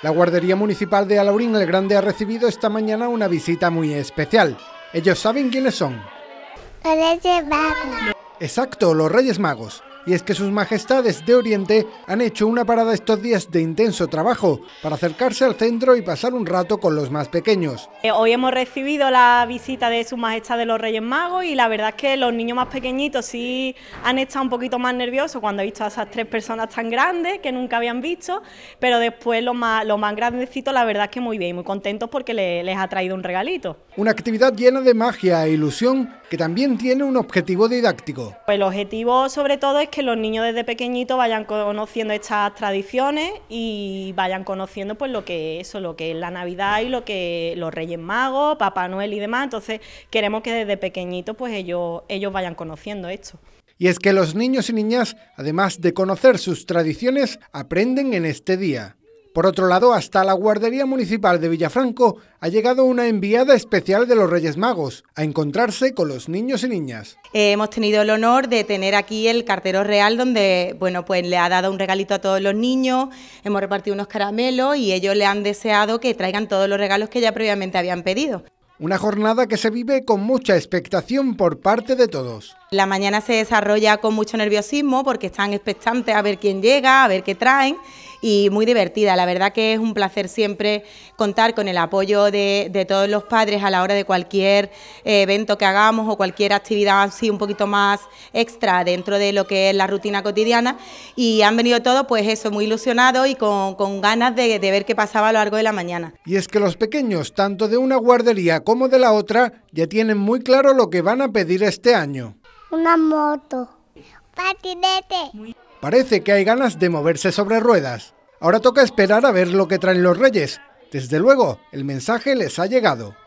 La Guardería Municipal de Alaurín el Grande ha recibido esta mañana una visita muy especial. Ellos saben quiénes son. Los Reyes Magos. Exacto, los Reyes Magos y es que sus majestades de Oriente han hecho una parada estos días de intenso trabajo para acercarse al centro y pasar un rato con los más pequeños. Eh, hoy hemos recibido la visita de sus majestades los Reyes Magos y la verdad es que los niños más pequeñitos sí han estado un poquito más nerviosos cuando he visto a esas tres personas tan grandes que nunca habían visto, pero después los más, grandecitos la verdad es que muy bien, muy contentos porque les, les ha traído un regalito. Una actividad llena de magia e ilusión que también tiene un objetivo didáctico. Pues el objetivo sobre todo es que los niños desde pequeñitos vayan conociendo estas tradiciones y vayan conociendo pues lo que eso, lo que es la Navidad y lo que los Reyes Magos, Papá Noel y demás. Entonces, queremos que desde pequeñitos pues ellos ellos vayan conociendo esto. Y es que los niños y niñas, además de conocer sus tradiciones, aprenden en este día. Por otro lado, hasta la guardería municipal de Villafranco ha llegado una enviada especial de los Reyes Magos a encontrarse con los niños y niñas. Eh, hemos tenido el honor de tener aquí el cartero real donde, bueno, pues le ha dado un regalito a todos los niños, hemos repartido unos caramelos y ellos le han deseado que traigan todos los regalos que ya previamente habían pedido. Una jornada que se vive con mucha expectación por parte de todos. La mañana se desarrolla con mucho nerviosismo porque están expectantes a ver quién llega, a ver qué traen y muy divertida. La verdad que es un placer siempre contar con el apoyo de, todos los padres a la hora de cualquier eh, evento que hagamos o cualquier actividad así un poquito más extra dentro de lo que es la rutina cotidiana y han venido todos pues eso, muy ilusionados y con, ganas de ver qué pasaba a lo largo de la mañana. Y es que los pequeños, tanto de una guardería como de la otra, ya tienen muy claro lo que van a pedir este año. Una moto. Patinete. Parece que hay ganas de moverse sobre ruedas. Ahora toca esperar a ver lo que traen los reyes. Desde luego, el mensaje les ha llegado.